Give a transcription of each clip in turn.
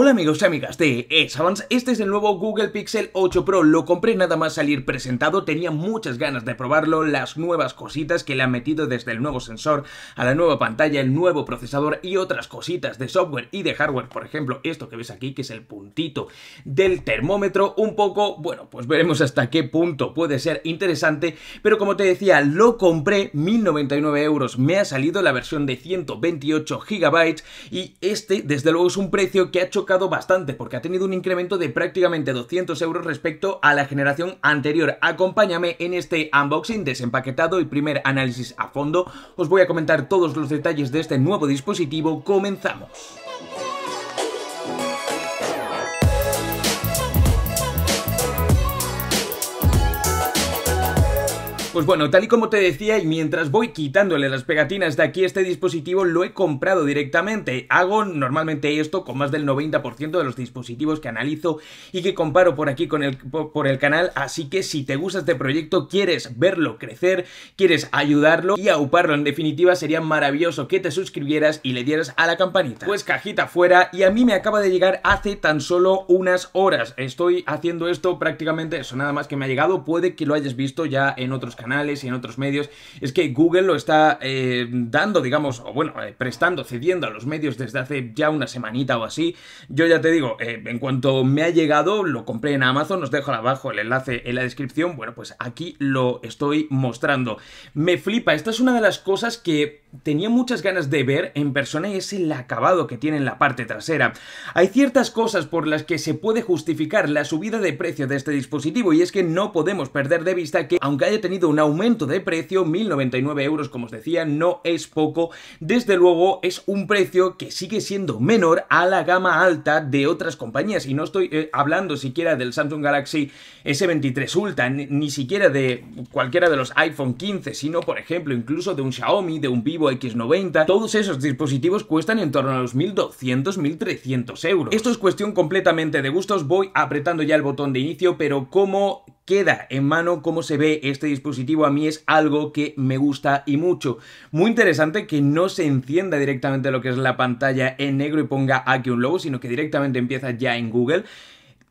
Hola amigos y amigas de Esavans. este es el nuevo Google Pixel 8 Pro, lo compré nada más salir presentado, tenía muchas ganas de probarlo, las nuevas cositas que le han metido desde el nuevo sensor a la nueva pantalla, el nuevo procesador y otras cositas de software y de hardware, por ejemplo esto que ves aquí que es el puntito del termómetro, un poco, bueno pues veremos hasta qué punto puede ser interesante, pero como te decía lo compré, 1099 euros me ha salido la versión de 128 GB y este desde luego es un precio que ha hecho bastante porque ha tenido un incremento de prácticamente 200 euros respecto a la generación anterior. Acompáñame en este unboxing desempaquetado y primer análisis a fondo. Os voy a comentar todos los detalles de este nuevo dispositivo. Comenzamos. pues bueno, tal y como te decía y mientras voy quitándole las pegatinas de aquí este dispositivo lo he comprado directamente. Hago normalmente esto con más del 90% de los dispositivos que analizo y que comparo por aquí con el, por el canal, así que si te gusta este proyecto, quieres verlo crecer, quieres ayudarlo y auparlo en definitiva, sería maravilloso que te suscribieras y le dieras a la campanita. Pues cajita fuera y a mí me acaba de llegar hace tan solo unas horas. Estoy haciendo esto prácticamente, eso nada más que me ha llegado, puede que lo hayas visto ya en otros canales y en otros medios, es que Google lo está eh, dando, digamos, o bueno, eh, prestando, cediendo a los medios desde hace ya una semanita o así. Yo ya te digo, eh, en cuanto me ha llegado, lo compré en Amazon, os dejo abajo el enlace en la descripción, bueno, pues aquí lo estoy mostrando. Me flipa, esta es una de las cosas que tenía muchas ganas de ver en persona y es el acabado que tiene en la parte trasera. Hay ciertas cosas por las que se puede justificar la subida de precio de este dispositivo y es que no podemos perder de vista que aunque haya tenido un aumento de precio, 1.099 euros como os decía, no es poco, desde luego es un precio que sigue siendo menor a la gama alta de otras compañías y no estoy eh, hablando siquiera del Samsung Galaxy S23 Ultra, ni, siquiera de cualquiera de los iPhone 15, sino por ejemplo incluso de un Xiaomi, de un Vivo X90, todos esos dispositivos cuestan en torno a los 1.200, 1.300 euros. Esto es cuestión completamente de gustos, voy apretando ya el botón de inicio, pero cómo queda en mano, cómo se ve este dispositivo a mí es algo que me gusta y mucho. Muy interesante que no se encienda directamente lo que es la pantalla en negro y ponga aquí un logo, sino que directamente empieza ya en Google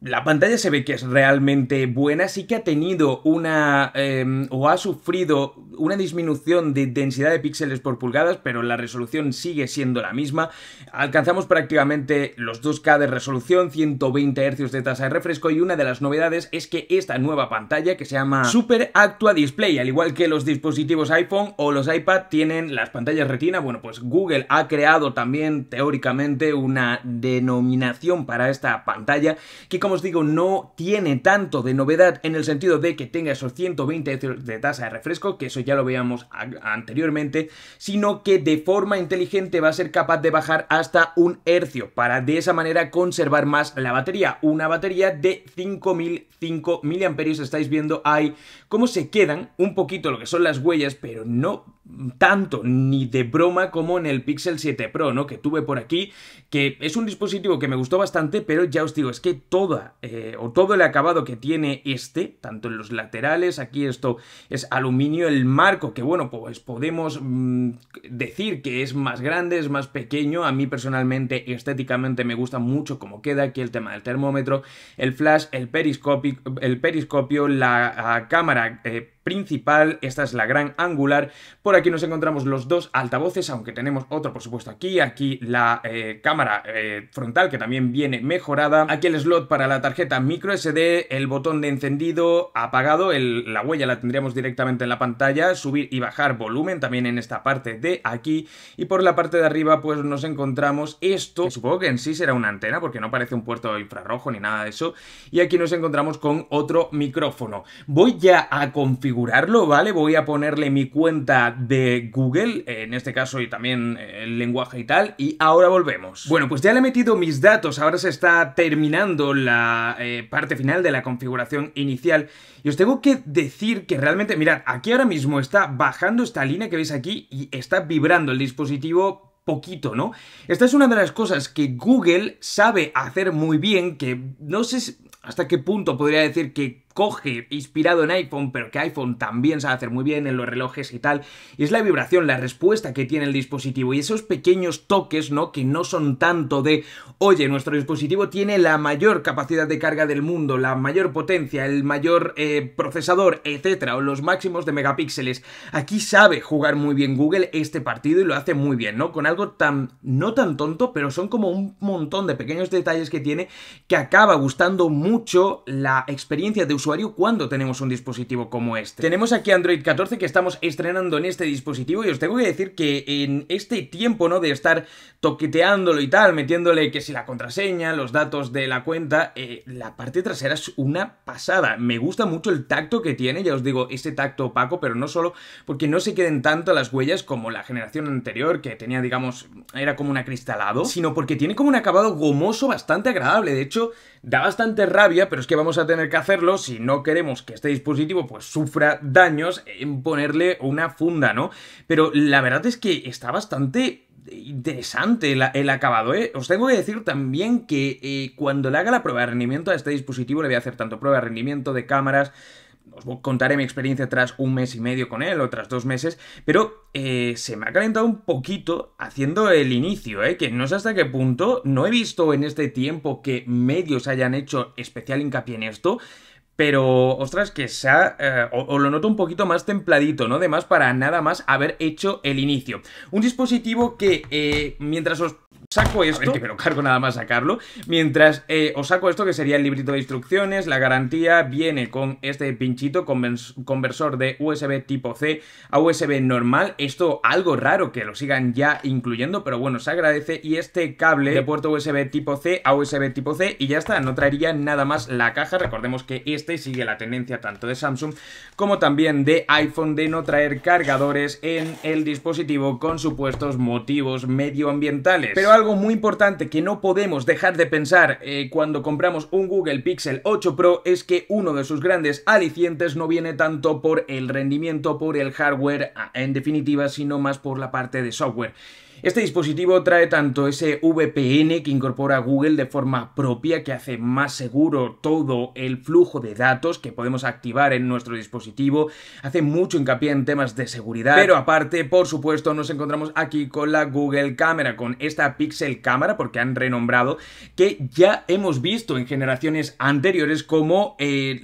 la pantalla se ve que es realmente buena, sí que ha tenido una em, o ha sufrido una disminución de densidad de píxeles por pulgadas, pero la resolución sigue siendo la misma. Alcanzamos prácticamente los 2K de resolución, 120 Hz de tasa de refresco y una de las novedades es que esta nueva pantalla que se llama Super Actua Display, al igual que los dispositivos iPhone o los iPad tienen las pantallas retina, bueno pues Google ha creado también teóricamente una denominación para esta pantalla que como os digo, no tiene tanto de novedad en el sentido de que tenga esos 120 de tasa de refresco, que eso ya lo veíamos anteriormente, sino que de forma inteligente va a ser capaz de bajar hasta un hercio, para de esa manera conservar más la batería. Una batería de 5005 mAh, estáis viendo ahí cómo se quedan un poquito lo que son las huellas, pero no tanto ni de broma como en el Pixel 7 Pro, ¿no? Que tuve por aquí, que es un dispositivo que me gustó bastante, pero ya os digo, es que todo eh, o todo el acabado que tiene este, tanto en los laterales, aquí esto es aluminio, el marco que bueno, pues podemos mm, decir que es más grande, es más pequeño, a mí personalmente estéticamente me gusta mucho cómo queda aquí el tema del termómetro, el flash, el periscopio, el periscopio la cámara... Eh, principal, esta es la gran angular, por aquí nos encontramos los dos altavoces, aunque tenemos otro por supuesto aquí, aquí la eh, cámara eh, frontal que también viene mejorada, aquí el slot para la tarjeta micro SD, el botón de encendido, apagado, la huella la tendríamos directamente en la pantalla, subir y bajar volumen también en esta parte de aquí, y por la parte de arriba pues nos encontramos esto, supongo que en sí será una antena porque no parece un puerto infrarrojo ni nada de eso, y aquí nos encontramos con otro micrófono. Voy ya a configurar configurarlo, ¿vale? Voy a ponerle mi cuenta de Google, en este caso y también eh, el lenguaje y tal, y ahora volvemos. Bueno, pues ya le he metido mis datos, ahora se está terminando la eh, parte final de la configuración inicial, y os tengo que decir que realmente, mirad, aquí ahora mismo está bajando esta línea que veis aquí y está vibrando el dispositivo poquito, ¿no? Esta es una de las cosas que Google sabe hacer muy bien, que no sé hasta qué punto podría decir que coge inspirado en iPhone, pero que iPhone también sabe hacer muy bien en los relojes y tal, y es la vibración, la respuesta que tiene el dispositivo y esos pequeños toques, ¿no? Que no son tanto de, oye, nuestro dispositivo tiene la mayor capacidad de carga del mundo, la mayor potencia, el mayor eh, procesador, etcétera, o los máximos de megapíxeles. Aquí sabe jugar muy bien Google este partido y lo hace muy bien, ¿no? Con algo tan, no tan tonto, pero son como un montón de pequeños detalles que tiene que acaba gustando mucho la experiencia de usuario cuando tenemos un dispositivo como este. Tenemos aquí Android 14 que estamos estrenando en este dispositivo y os tengo que decir que en este tiempo, ¿no? De estar toqueteándolo y tal, metiéndole que si la contraseña, los datos de la cuenta, eh, la parte trasera es una pasada. Me gusta mucho el tacto que tiene, ya os digo, ese tacto opaco, pero no solo porque no se queden tanto las huellas como la generación anterior que tenía, digamos, era como un acristalado, sino porque tiene como un acabado gomoso bastante agradable. De hecho, Da bastante rabia, pero es que vamos a tener que hacerlo si no queremos que este dispositivo pues sufra daños en ponerle una funda, ¿no? Pero la verdad es que está bastante interesante el, acabado, ¿eh? Os tengo que decir también que eh, cuando le haga la prueba de rendimiento a este dispositivo le voy a hacer tanto prueba de rendimiento de cámaras, os contaré mi experiencia tras un mes y medio con él o tras dos meses, pero eh, se me ha calentado un poquito haciendo el inicio, ¿eh? que no sé hasta qué punto, no he visto en este tiempo que medios hayan hecho especial hincapié en esto, pero, ostras, que se ha. Eh, os lo noto un poquito más templadito, ¿no? Además, para nada más haber hecho el inicio. Un dispositivo que, eh, mientras os saco esto, que me cargo nada más sacarlo, mientras eh, os saco esto que sería el librito de instrucciones, la garantía viene con este pinchito conversor de USB tipo C a USB normal, esto algo raro que lo sigan ya incluyendo, pero bueno, se agradece y este cable de puerto USB tipo C a USB tipo C y ya está, no traería nada más la caja, recordemos que este sigue la tendencia tanto de Samsung como también de iPhone de no traer cargadores en el dispositivo con supuestos motivos medioambientales. Pero algo muy importante que no podemos dejar de pensar eh, cuando compramos un Google Pixel 8 Pro es que uno de sus grandes alicientes no viene tanto por el rendimiento, por el hardware, ah, en definitiva, sino más por la parte de software. Este dispositivo trae tanto ese VPN que incorpora Google de forma propia, que hace más seguro todo el flujo de datos que podemos activar en nuestro dispositivo, hace mucho hincapié en temas de seguridad, pero aparte, por supuesto, nos encontramos aquí con la Google Cámara, con esta Pixel Cámara, porque han renombrado, que ya hemos visto en generaciones anteriores cómo eh,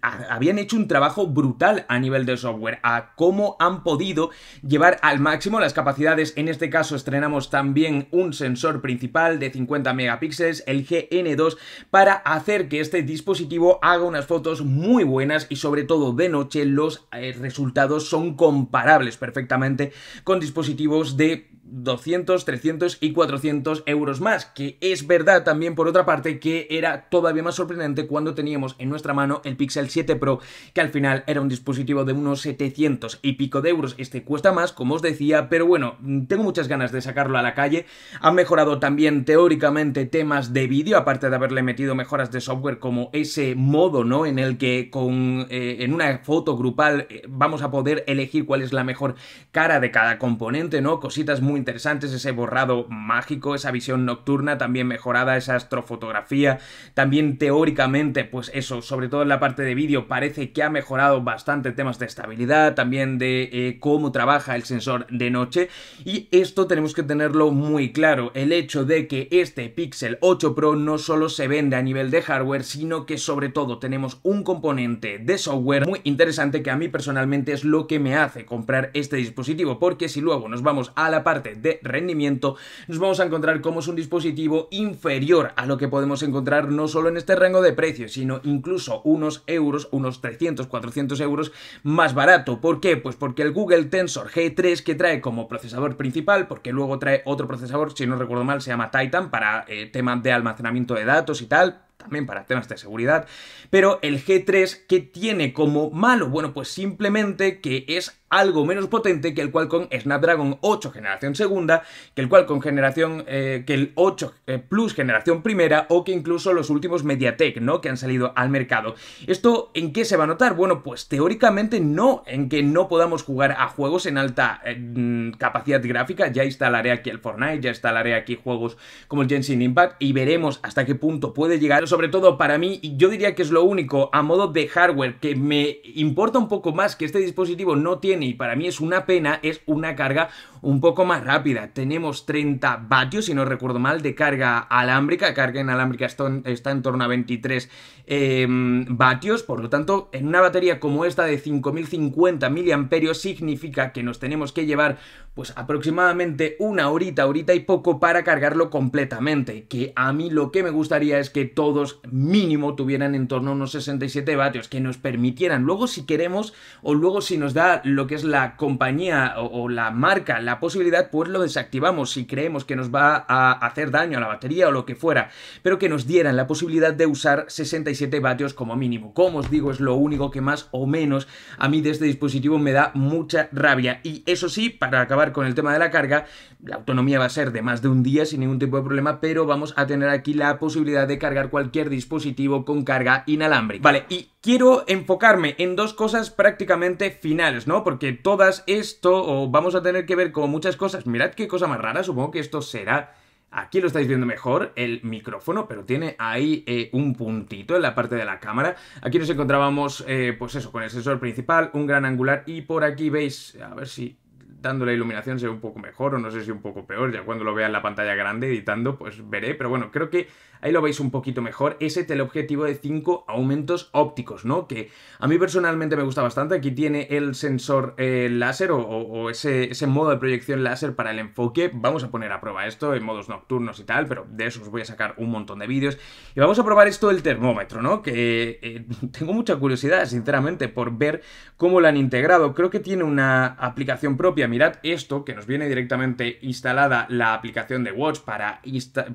habían hecho un trabajo brutal a nivel de software, a cómo han podido llevar al máximo las capacidades, en este caso, estrenamos también un sensor principal de 50 megapíxeles, el GN2, para hacer que este dispositivo haga unas fotos muy buenas y sobre todo de noche los eh, resultados son comparables perfectamente con dispositivos de 200, 300 y 400 euros más, que es verdad también por otra parte que era todavía más sorprendente cuando teníamos en nuestra mano el Pixel 7 Pro, que al final era un dispositivo de unos 700 y pico de euros, este cuesta más, como os decía, pero bueno, tengo muchas ganas de sacarlo a la calle, han mejorado también teóricamente temas de vídeo, aparte de haberle metido mejoras de software como ese modo, ¿no? En el que con, eh, en una foto grupal eh, vamos a poder elegir cuál es la mejor cara de cada componente, ¿no? Cositas muy interesantes, ese borrado mágico, esa visión nocturna también mejorada, esa astrofotografía, también teóricamente, pues eso, sobre todo en la parte de vídeo, parece que ha mejorado bastante temas de estabilidad, también de eh, cómo trabaja el sensor de noche, y esto tenemos que tenerlo muy claro, el hecho de que este Pixel 8 Pro no solo se vende a nivel de hardware, sino que sobre todo tenemos un componente de software muy interesante que a mí personalmente es lo que me hace comprar este dispositivo, porque si luego nos vamos a la parte de rendimiento, nos vamos a encontrar como es un dispositivo inferior a lo que podemos encontrar no solo en este rango de precios, sino incluso unos euros, unos 300, 400 euros más barato. ¿Por qué? Pues porque el Google Tensor G3 que trae como procesador principal, porque luego trae otro procesador, si no recuerdo mal, se llama Titan para eh, temas de almacenamiento de datos y tal, también para temas de seguridad, pero el G3 que tiene como malo, bueno, pues simplemente que es algo menos potente que el Qualcomm Snapdragon 8 generación segunda, que el Qualcomm generación, eh, que el 8 eh, Plus generación primera o que incluso los últimos MediaTek, ¿no? Que han salido al mercado. ¿Esto en qué se va a notar? Bueno, pues teóricamente no, en que no podamos jugar a juegos en alta eh, mm, capacidad gráfica. Ya instalaré aquí el Fortnite, ya instalaré aquí juegos como el Genshin Impact y veremos hasta qué punto puede llegar sobre todo para mí, y yo diría que es lo único a modo de hardware que me importa un poco más que este dispositivo no tiene y para mí es una pena, es una carga un poco más rápida. Tenemos 30 vatios, si no recuerdo mal, de carga alámbrica, carga inalámbrica está en torno a 23 em, vatios, por lo tanto, en una batería como esta de 5050 mAh significa que nos tenemos que llevar pues aproximadamente una horita, horita y poco para cargarlo completamente, que a mí lo que me gustaría es que todo mínimo tuvieran en torno a unos 67 vatios, que nos permitieran luego si queremos o luego si nos da lo que es la compañía o, o la marca la posibilidad, pues lo desactivamos si creemos que nos va a hacer daño a la batería o lo que fuera, pero que nos dieran la posibilidad de usar 67 vatios como mínimo. Como os digo, es lo único que más o menos a mí de este dispositivo me da mucha rabia. Y eso sí, para acabar con el tema de la carga, la autonomía va a ser de más de un día sin ningún tipo de problema, pero vamos a tener aquí la posibilidad de cargar cualquier cualquier dispositivo con carga inalámbrica. Vale, y quiero enfocarme en dos cosas prácticamente finales, ¿no? Porque todas esto, vamos a tener que ver con muchas cosas, mirad qué cosa más rara, supongo que esto será... Aquí lo estáis viendo mejor, el micrófono, pero tiene ahí eh, un puntito en la parte de la cámara. Aquí nos encontrábamos, eh, pues eso, con el sensor principal, un gran angular y por aquí veis, a ver si dando la iluminación se ve un poco mejor o no sé si un poco peor, ya cuando lo vea en la pantalla grande editando, pues veré, pero bueno, creo que Ahí lo veis un poquito mejor. Ese teleobjetivo de 5 aumentos ópticos, ¿no? Que a mí personalmente me gusta bastante. Aquí tiene el sensor eh, láser o, ese, modo de proyección láser para el enfoque. Vamos a poner a prueba esto en modos nocturnos y tal, pero de eso os voy a sacar un montón de vídeos. Y vamos a probar esto el termómetro, ¿no? Que eh, tengo mucha curiosidad, sinceramente, por ver cómo lo han integrado. Creo que tiene una aplicación propia. Mirad esto, que nos viene directamente instalada la aplicación de Watch para,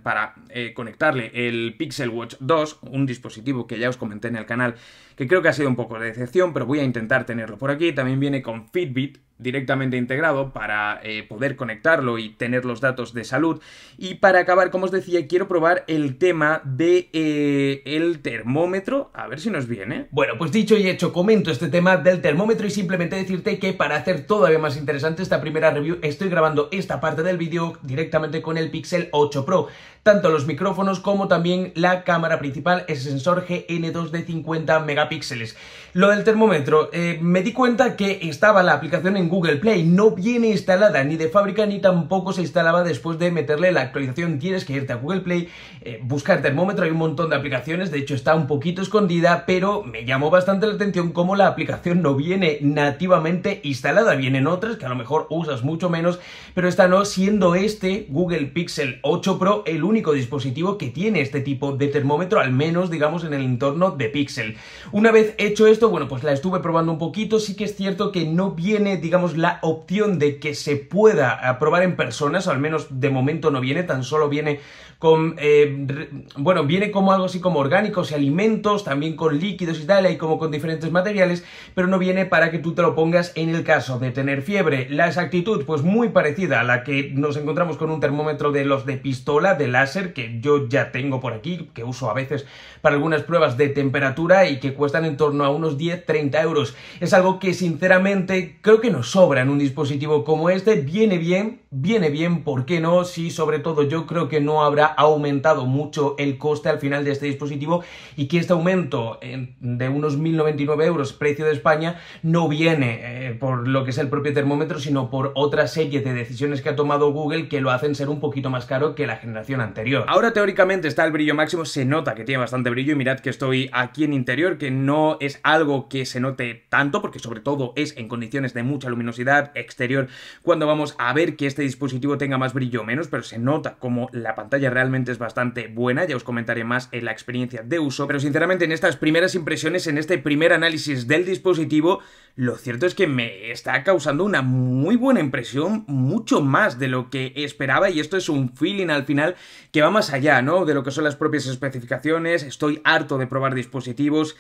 para eh, conectarle el Pixel Watch 2, un dispositivo que ya os comenté en el canal, que creo que ha sido un poco de decepción, pero voy a intentar tenerlo por aquí. También viene con Fitbit, directamente integrado para eh, poder conectarlo y tener los datos de salud. Y para acabar, como os decía, quiero probar el tema de eh, el termómetro, a ver si nos viene. Bueno, pues dicho y hecho, comento este tema del termómetro y simplemente decirte que para hacer todavía más interesante esta primera review, estoy grabando esta parte del vídeo directamente con el Pixel 8 Pro. Tanto los micrófonos como también la cámara principal, el sensor GN2 de 50 megapíxeles. Lo del termómetro, eh, me di cuenta que estaba la aplicación en Google Play, no viene instalada ni de fábrica ni tampoco se instalaba después de meterle la actualización. Tienes que irte a Google Play, eh, buscar termómetro, hay un montón de aplicaciones, de hecho está un poquito escondida, pero me llamó bastante la atención cómo la aplicación no viene nativamente instalada, vienen otras que a lo mejor usas mucho menos, pero esta no, siendo este Google Pixel 8 Pro el único dispositivo que tiene este tipo de termómetro, al menos digamos en el entorno de Pixel. Una vez hecho esto, bueno, pues la estuve probando un poquito, sí que es cierto que no viene, digamos, la opción de que se pueda probar en personas, al menos de momento no viene, tan solo viene con, eh, bueno, viene como algo así como orgánicos y alimentos, también con líquidos y tal, y como con diferentes materiales, pero no viene para que tú te lo pongas en el caso de tener fiebre. La exactitud, pues muy parecida a la que nos encontramos con un termómetro de los de pistola, de láser, que yo ya tengo por aquí, que uso a veces para algunas pruebas de temperatura y que cuestan en torno a unos 10-30 euros. Es algo que sinceramente creo que nos sobra en un dispositivo como este. Viene bien, viene bien, ¿por qué no? Si sí, sobre todo yo creo que no habrá aumentado mucho el coste al final de este dispositivo y que este aumento de unos 1.099 euros, precio de España, no viene eh, por lo que es el propio termómetro, sino por otra serie de decisiones que ha tomado Google que lo hacen ser un poquito más caro que la generación anterior. Ahora teóricamente está el brillo máximo, se nota que tiene bastante brillo y mirad que estoy aquí en interior, que no es algo que se note tanto, porque sobre todo es en condiciones de mucha luz luminosidad exterior cuando vamos a ver que este dispositivo tenga más brillo o menos, pero se nota como la pantalla realmente es bastante buena, ya os comentaré más en la experiencia de uso, pero sinceramente en estas primeras impresiones, en este primer análisis del dispositivo, lo cierto es que me está causando una muy buena impresión, mucho más de lo que esperaba y esto es un feeling al final que va más allá, ¿no? De lo que son las propias especificaciones, estoy harto de probar dispositivos,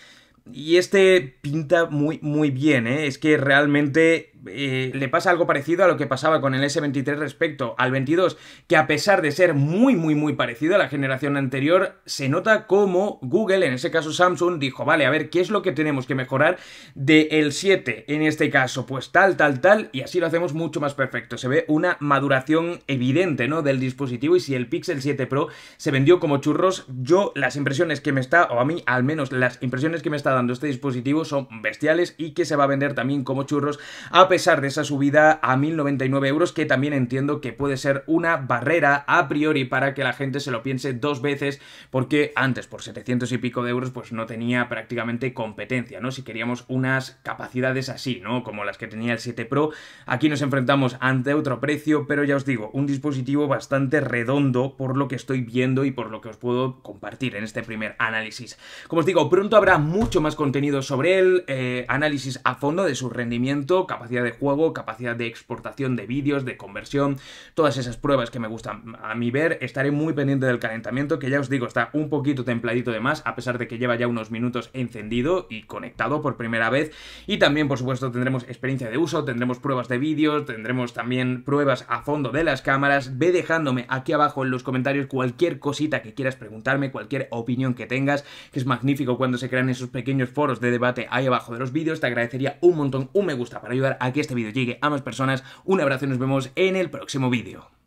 y este pinta muy, muy bien, ¿eh? Es que realmente eh, le pasa algo parecido a lo que pasaba con el S23 respecto al 22, que a pesar de ser muy, muy, muy parecido a la generación anterior, se nota como Google, en ese caso Samsung, dijo, vale, a ver, ¿qué es lo que tenemos que mejorar del el 7 en este caso? Pues tal, tal, tal, y así lo hacemos mucho más perfecto. Se ve una maduración evidente, ¿no? Del dispositivo y si el Pixel 7 Pro se vendió como churros, yo las impresiones que me está, o a mí al menos las impresiones que me está dando este dispositivo son bestiales y que se va a vender también como churros a pesar de esa subida a 1.099 euros, que también entiendo que puede ser una barrera a priori para que la gente se lo piense dos veces, porque antes por 700 y pico de euros pues no tenía prácticamente competencia, ¿no? Si queríamos unas capacidades así, ¿no? Como las que tenía el 7 Pro, aquí nos enfrentamos ante otro precio, pero ya os digo, un dispositivo bastante redondo por lo que estoy viendo y por lo que os puedo compartir en este primer análisis. Como os digo, pronto habrá mucho más contenido sobre él, eh, análisis a fondo de su rendimiento, capacidad de juego, capacidad de exportación de vídeos, de conversión, todas esas pruebas que me gustan a mí ver. Estaré muy pendiente del calentamiento, que ya os digo, está un poquito templadito de más, a pesar de que lleva ya unos minutos encendido y conectado por primera vez. Y también, por supuesto, tendremos experiencia de uso, tendremos pruebas de vídeos, tendremos también pruebas a fondo de las cámaras. Ve dejándome aquí abajo en los comentarios cualquier cosita que quieras preguntarme, cualquier opinión que tengas, que es magnífico cuando se crean esos pequeños foros de debate ahí abajo de los vídeos. Te agradecería un montón un me gusta para ayudar a que este vídeo llegue a más personas. Un abrazo y nos vemos en el próximo vídeo.